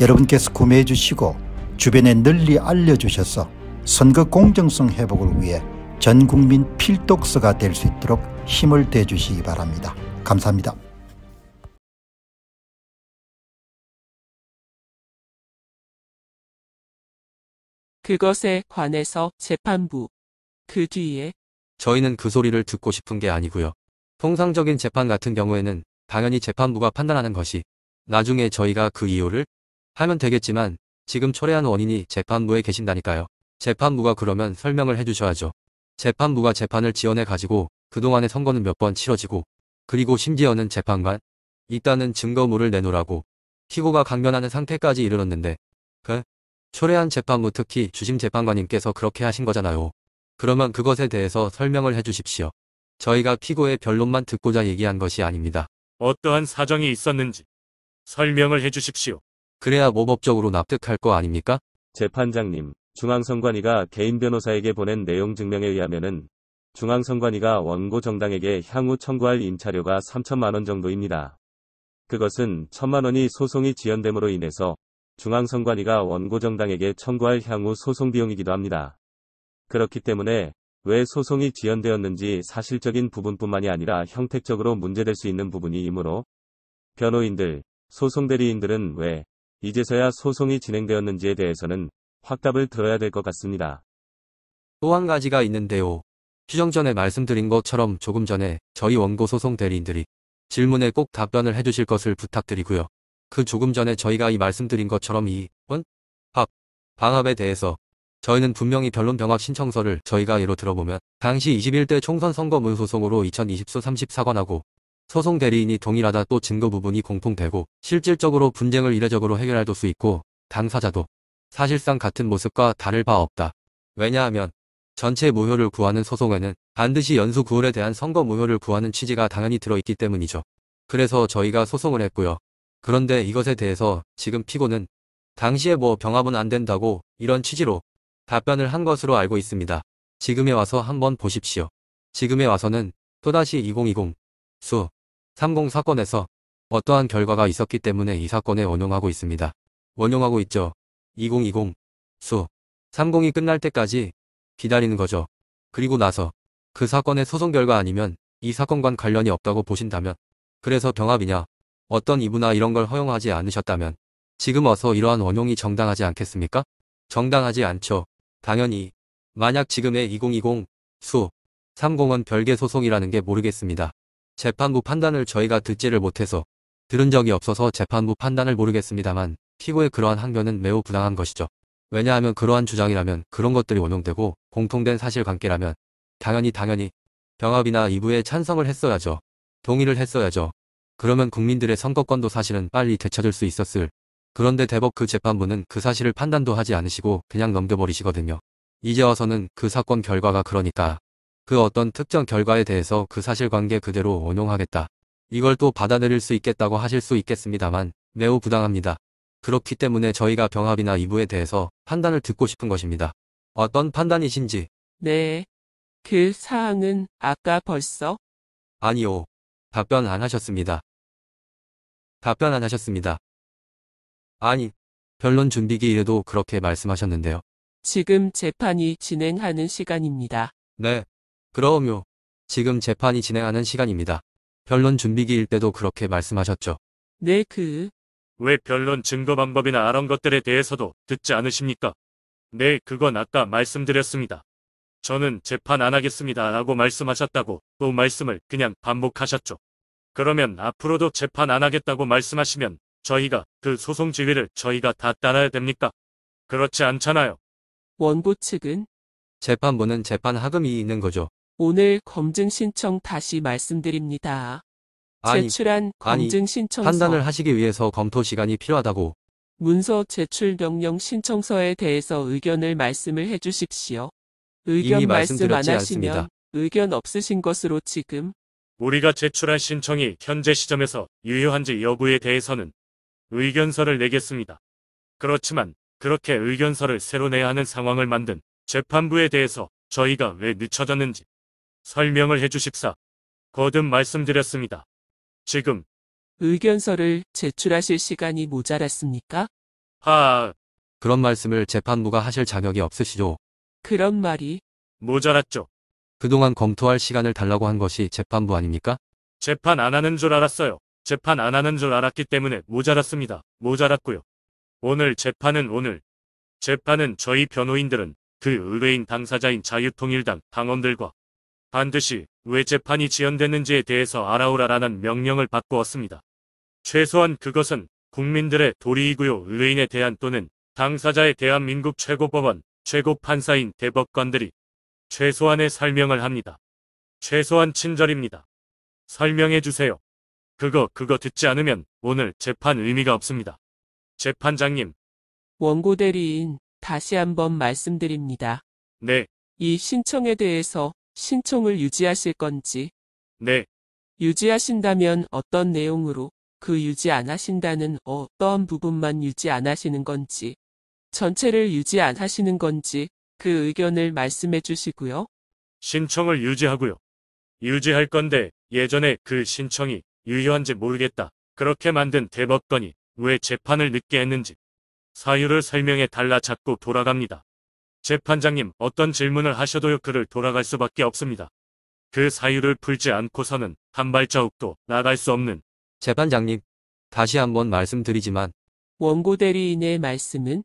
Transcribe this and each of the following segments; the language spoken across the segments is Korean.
여러분께서 구매해 주시고 주변에 널리 알려주셔서 선거 공정성 회복을 위해 전국민 필독서가 될 수 있도록 힘을 대주시기 바랍니다. 감사합니다. 그것에 관해서 재판부 그 뒤에 저희는 그 소리를 듣고 싶은 게 아니고요. 통상적인 재판 같은 경우에는 당연히 재판부가 판단하는 것이 나중에 저희가 그 이유를 하면 되겠지만 지금 초래한 원인이 재판부에 계신다니까요. 재판부가 그러면 설명을 해주셔야죠. 재판부가 재판을 지원해가지고 그동안의 선거는 몇 번 치러지고 그리고 심지어는 재판관 일단은 증거물을 내놓으라고 피고가 강변하는 상태까지 이르렀는데 그 초래한 재판부 특히 주심 재판관님께서 그렇게 하신 거잖아요. 그러면 그것에 대해서 설명을 해주십시오. 저희가 피고의 변론만 듣고자 얘기한 것이 아닙니다. 어떠한 사정이 있었는지 설명을 해주십시오. 그래야 모법적으로 납득할 거 아닙니까? 재판장님, 중앙선관위가 개인 변호사에게 보낸 내용 증명에 의하면은 중앙선관위가 원고 정당에게 향후 청구할 임차료가 3천만 원 정도입니다. 그것은 천만 원이 소송이 지연됨으로 인해서 중앙선관위가 원고 정당에게 청구할 향후 소송 비용이기도 합니다. 그렇기 때문에 왜 소송이 지연되었는지 사실적인 부분뿐만이 아니라 형태적으로 문제될 수 있는 부분이 이므로 변호인들, 소송대리인들은 왜 이제서야 소송이 진행되었는지에 대해서는 확답을 들어야 될 것 같습니다. 또 한 가지가 있는데요. 휴정 전에 말씀드린 것처럼 조금 전에 저희 원고 소송 대리인들이 질문에 꼭 답변을 해주실 것을 부탁드리고요. 그 조금 전에 저희가 이 말씀드린 것처럼 이 원? 합, 방합에 대해서 저희는 분명히 변론 병합 신청서를 저희가 예로 들어보면 당시 21대 총선 선거 문소송으로 2020소 34건하고 소송 대리인이 동일하다 또 증거 부분이 공통되고 실질적으로 분쟁을 이례적으로 해결할 수 있고 당사자도 사실상 같은 모습과 다를 바 없다. 왜냐하면 전체 무효를 구하는 소송에는 반드시 연수 구월에 대한 선거 무효를 구하는 취지가 당연히 들어있기 때문이죠. 그래서 저희가 소송을 했고요. 그런데 이것에 대해서 지금 피고는 당시에 뭐 병합은 안 된다고 이런 취지로 답변을 한 것으로 알고 있습니다. 지금에 와서 한번 보십시오. 지금에 와서는 또다시 2020수 30 사건에서 어떠한 결과가 있었기 때문에 이 사건에 원용하고 있습니다. 원용하고 있죠. 2020 수 30이 끝날 때까지 기다리는 거죠. 그리고 나서 그 사건의 소송 결과 아니면 이 사건과 관련이 없다고 보신다면 그래서 병합이냐 어떤 이부나 이런 걸 허용하지 않으셨다면 지금 어서 이러한 원용이 정당하지 않겠습니까? 정당하지 않죠. 당연히 만약 지금의 2020 수 30은 별개 소송이라는 게 모르겠습니다. 재판부 판단을 저희가 듣지를 못해서 들은 적이 없어서 재판부 판단을 모르겠습니다만 피고의 그러한 항변은 매우 부당한 것이죠. 왜냐하면 그러한 주장이라면 그런 것들이 원용되고 공통된 사실관계라면 당연히 당연히 병합이나 이부에 찬성을 했어야죠. 동의를 했어야죠. 그러면 국민들의 선거권도 사실은 빨리 되찾을 수 있었을. 그런데 대법 그 재판부는 그 사실을 판단도 하지 않으시고 그냥 넘겨버리시거든요. 이제 와서는 그 사건 결과가 그러니까 그 어떤 특정 결과에 대해서 그 사실관계 그대로 원용하겠다. 이걸 또 받아들일 수 있겠다고 하실 수 있겠습니다만 매우 부당합니다. 그렇기 때문에 저희가 병합이나 이부에 대해서 판단을 듣고 싶은 것입니다. 어떤 판단이신지? 네. 그 사항은 아까 벌써? 아니요. 답변 안 하셨습니다. 답변 안 하셨습니다. 아니, 변론 준비기일에도 그렇게 말씀하셨는데요. 지금 재판이 진행하는 시간입니다. 네, 그러오묘. 지금 재판이 진행하는 시간입니다. 변론 준비기일 때도 그렇게 말씀하셨죠. 네, 그. 왜 변론 증거 방법이나 아런 것들에 대해서도 듣지 않으십니까? 네, 그건 아까 말씀드렸습니다. 저는 재판 안 하겠습니다 라고 말씀하셨다고 또 말씀을 그냥 반복하셨죠. 그러면 앞으로도 재판 안 하겠다고 말씀하시면 저희가 그 소송 지휘를 저희가 다 따라야 됩니까? 그렇지 않잖아요. 원고 측은 재판부는 재판 하금이 있는 거죠. 오늘 검증 신청 다시 말씀드립니다. 제출한 아니, 검증 신청서 판단을 하시기 위해서 검토 시간이 필요하다고 문서 제출 명령 신청서에 대해서 의견을 말씀을 해주십시오. 의견 말씀 안 하시면 않습니다. 의견 없으신 것으로 지금 우리가 제출한 신청이 현재 시점에서 유효한지 여부에 대해서는 의견서를 내겠습니다. 그렇지만 그렇게 의견서를 새로 내야 하는 상황을 만든 재판부에 대해서 저희가 왜 늦춰졌는지 설명을 해주십사. 거듭 말씀드렸습니다. 지금 의견서를 제출하실 시간이 모자랐습니까? 하 그런 말씀을 재판부가 하실 자격이 없으시죠. 그런 말이 모자랐죠. 그동안 검토할 시간을 달라고 한 것이 재판부 아닙니까? 재판 안 하는 줄 알았어요. 재판 안 하는 줄 알았기 때문에 모자랐습니다. 모자랐고요. 오늘 재판은 오늘. 재판은 저희 변호인들은 그 의뢰인 당사자인 자유통일당 당원들과 반드시 왜 재판이 지연됐는지에 대해서 알아오라라는 명령을 바꾸었습니다. 최소한 그것은 국민들의 도리이고요 의뢰인에 대한 또는 당사자에 대한 민국 최고법원, 최고판사인 대법관들이 최소한의 설명을 합니다. 최소한 친절입니다. 설명해 주세요. 그거 그거 듣지 않으면 오늘 재판 의미가 없습니다. 재판장님. 원고 대리인 다시 한번 말씀드립니다. 네. 이 신청에 대해서 신청을 유지하실 건지 네. 유지하신다면 어떤 내용으로 그 유지 안 하신다는 어떤 부분만 유지 안 하시는 건지 전체를 유지 안 하시는 건지 그 의견을 말씀해 주시고요. 신청을 유지하고요. 유지할 건데 예전에 그 신청이 유효한지 모르겠다. 그렇게 만든 대법관이 왜 재판을 늦게 했는지 사유를 설명해 달라 잡고 돌아갑니다. 재판장님 어떤 질문을 하셔도 그를 돌아갈 수밖에 없습니다. 그 사유를 풀지 않고서는 한 발자국도 나갈 수 없는 재판장님, 다시 한번 말씀드리지만 원고 대리인의 말씀은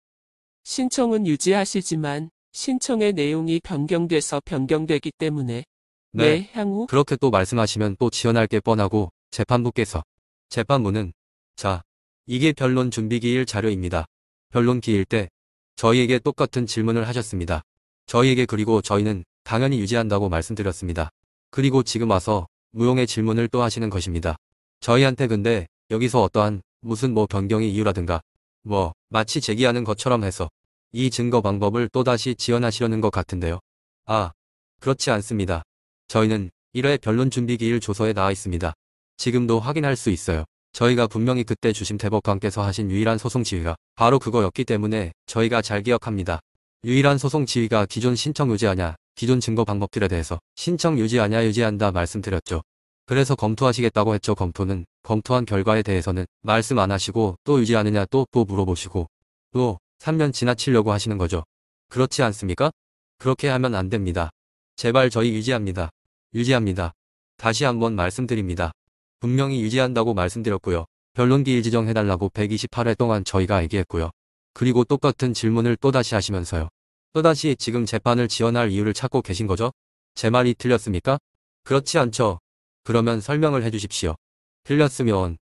신청은 유지하시지만 신청의 내용이 변경돼서 변경되기 때문에 네. 내 네, 향후 그렇게 또 말씀하시면 또 지연할 게 뻔하고 재판부께서 재판부는 자, 이게 변론 준비기일 자료입니다. 변론 기일 때 저희에게 똑같은 질문을 하셨습니다. 저희에게 그리고 저희는 당연히 유지한다고 말씀드렸습니다. 그리고 지금 와서 무용의 질문을 또 하시는 것입니다. 저희한테 근데 여기서 어떠한 무슨 뭐 변경의 이유라든가 뭐 마치 제기하는 것처럼 해서 이 증거 방법을 또다시 지원하시려는 것 같은데요. 아 그렇지 않습니다. 저희는 1회 변론 준비기일 조서에 나와 있습니다. 지금도 확인할 수 있어요. 저희가 분명히 그때 주심 대법관께서 하신 유일한 소송 지휘가 바로 그거였기 때문에 저희가 잘 기억합니다. 유일한 소송 지휘가 기존 신청 유지하냐, 기존 증거 방법들에 대해서 신청 유지하냐 유지한다 말씀드렸죠. 그래서 검토하시겠다고 했죠. 검토는 검토한 결과에 대해서는 말씀 안 하시고 또 유지하느냐 또 또 물어보시고 또 3년 지나치려고 하시는 거죠. 그렇지 않습니까? 그렇게 하면 안 됩니다. 제발 저희 유지합니다. 유지합니다. 다시 한번 말씀드립니다. 분명히 유지한다고 말씀드렸고요. 변론기일 지정해달라고 128회 동안 저희가 얘기했고요. 그리고 똑같은 질문을 또다시 하시면서요. 또다시 지금 재판을 지원할 이유를 찾고 계신 거죠? 제 말이 틀렸습니까? 그렇지 않죠. 그러면 설명을 해주십시오. 틀렸으면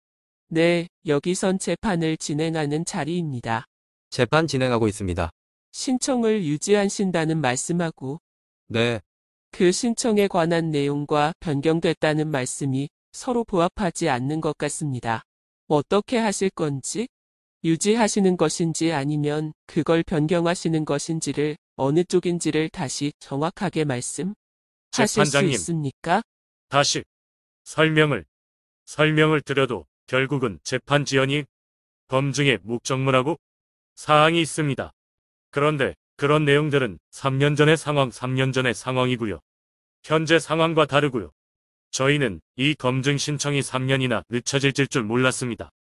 네, 여기선 재판을 진행하는 자리입니다. 재판 진행하고 있습니다. 신청을 유지하신다는 말씀하고 네, 그 신청에 관한 내용과 변경됐다는 말씀이 서로 부합하지 않는 것 같습니다. 어떻게 하실 건지, 유지하시는 것인지 아니면 그걸 변경하시는 것인지를 어느 쪽인지를 다시 정확하게 말씀하실 수 있습니까? 다시 설명을 설명을 드려도 결국은 재판 지연이 범증의목적물하고 사항이 있습니다. 그런데 그런 내용들은 3년 전의 상황 3년 전의 상황이고요. 현재 상황과 다르고요. 저희는 이 검증 신청이 3년이나 늦춰질 줄 몰랐습니다.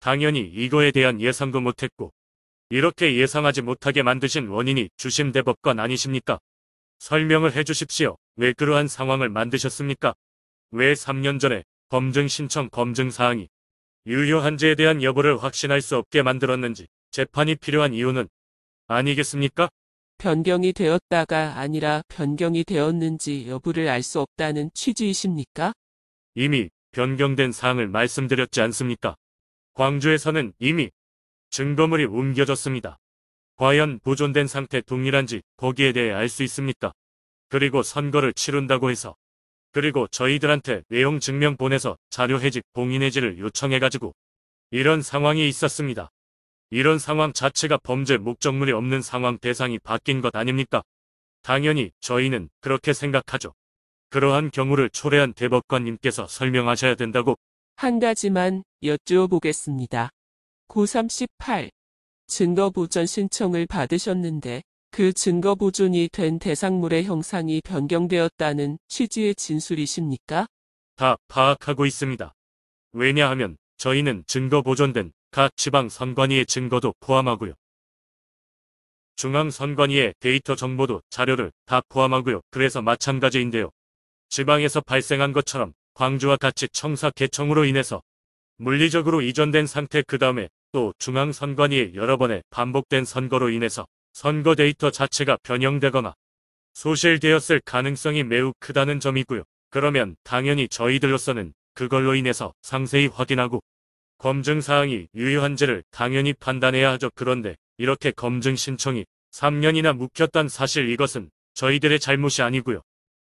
당연히 이거에 대한 예상도 못했고 이렇게 예상하지 못하게 만드신 원인이 주심대법관 아니십니까? 설명을 해주십시오. 왜 그러한 상황을 만드셨습니까? 왜 3년 전에 검증 신청 검증 사항이 유효한지에 대한 여부를 확신할 수 없게 만들었는지 재판이 필요한 이유는 아니겠습니까? 변경이 되었다가 아니라 변경이 되었는지 여부를 알 수 없다는 취지이십니까? 이미 변경된 사항을 말씀드렸지 않습니까? 광주에서는 이미 증거물이 옮겨졌습니다. 과연 보존된 상태 동일한지 거기에 대해 알 수 있습니까? 그리고 선거를 치른다고 해서 그리고 저희들한테 내용 증명 보내서 자료 해직 봉인 해지를 요청해가지고 이런 상황이 있었습니다. 이런 상황 자체가 범죄 목적물이 없는 상황 대상이 바뀐 것 아닙니까? 당연히 저희는 그렇게 생각하죠. 그러한 경우를 초래한 대법관님께서 설명하셔야 된다고 한 가지만 여쭈어보겠습니다. 9 3 8 증거보전 신청을 받으셨는데 그 증거보존이 된 대상물의 형상이 변경되었다는 취지의 진술이십니까? 다 파악하고 있습니다. 왜냐하면 저희는 증거보존된 각 지방선관위의 증거도 포함하고요. 중앙선관위의 데이터 정보도 자료를 다 포함하고요. 그래서 마찬가지인데요. 지방에서 발생한 것처럼 광주와 같이 청사 개청으로 인해서 물리적으로 이전된 상태 그 다음에 또 중앙선관위의 여러 번의 반복된 선거로 인해서 선거 데이터 자체가 변형되거나 소실되었을 가능성이 매우 크다는 점이고요. 그러면 당연히 저희들로서는 그걸로 인해서 상세히 확인하고 검증사항이 유효한지를 당연히 판단해야 하죠. 그런데 이렇게 검증 신청이 3년이나 묵혔던 사실 이것은 저희들의 잘못이 아니고요.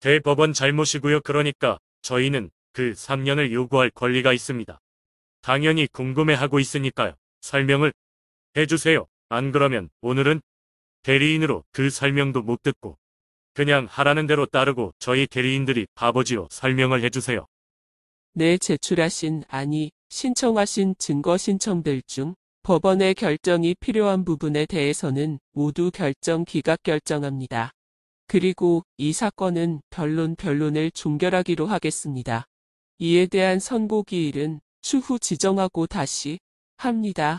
대법원 잘못이고요. 그러니까 저희는 그 3년을 요구할 권리가 있습니다. 당연히 궁금해하고 있으니까요. 설명을 해주세요. 안 그러면 오늘은 대리인으로 그 설명도 못 듣고 그냥 하라는 대로 따르고 저희 대리인들이 바보지요. 설명을 해주세요. 네, 제출하신 아니 신청하신 증거 신청들 중 법원의 결정이 필요한 부분에 대해서는 모두 결정 기각 결정합니다. 그리고 이 사건은 변론 변론을 종결하기로 하겠습니다. 이에 대한 선고기일은 추후 지정하고 다시 합니다.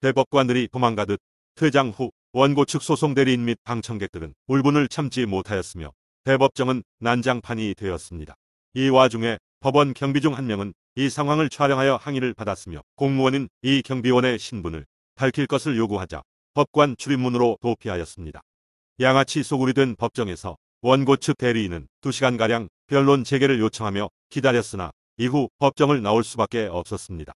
대법관들이 도망가듯 퇴장 후 원고 측 소송 대리인 및 방청객들은 울분을 참지 못하였으며 대법정은 난장판이 되었습니다. 이 와중에 법원 경비 중 한 명은 이 상황을 촬영하여 항의를 받았으며 공무원은 이 경비원의 신분을 밝힐 것을 요구하자 법관 출입문으로 도피하였습니다. 양아치 소굴이 된 법정에서 원고 측 대리인은 2시간가량 변론 재개를 요청하며 기다렸으나 이후 법정을 나올 수밖에 없었습니다.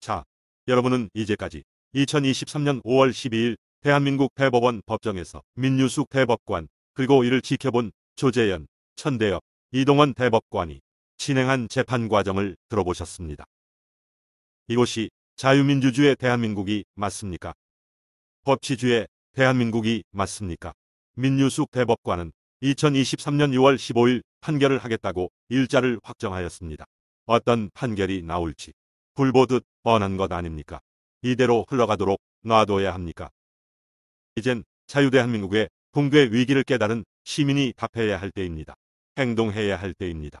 자, 여러분은 이제까지 2023년 5월 12일 대한민국 대법원 법정에서 민유숙 대법관 그리고 이를 지켜본 조재현, 천대엽, 이동원 대법관이 진행한 재판 과정을 들어보셨습니다. 이것이 자유민주주의 대한민국이 맞습니까? 법치주의 대한민국이 맞습니까? 민유숙 대법관은 2023년 6월 15일 판결을 하겠다고 일자를 확정하였습니다. 어떤 판결이 나올지 불보듯 뻔한 것 아닙니까? 이대로 흘러가도록 놔둬야 합니까? 이젠 자유대한민국의 붕괴 위기를 깨달은 시민이 답해야 할 때입니다. 행동해야 할 때입니다.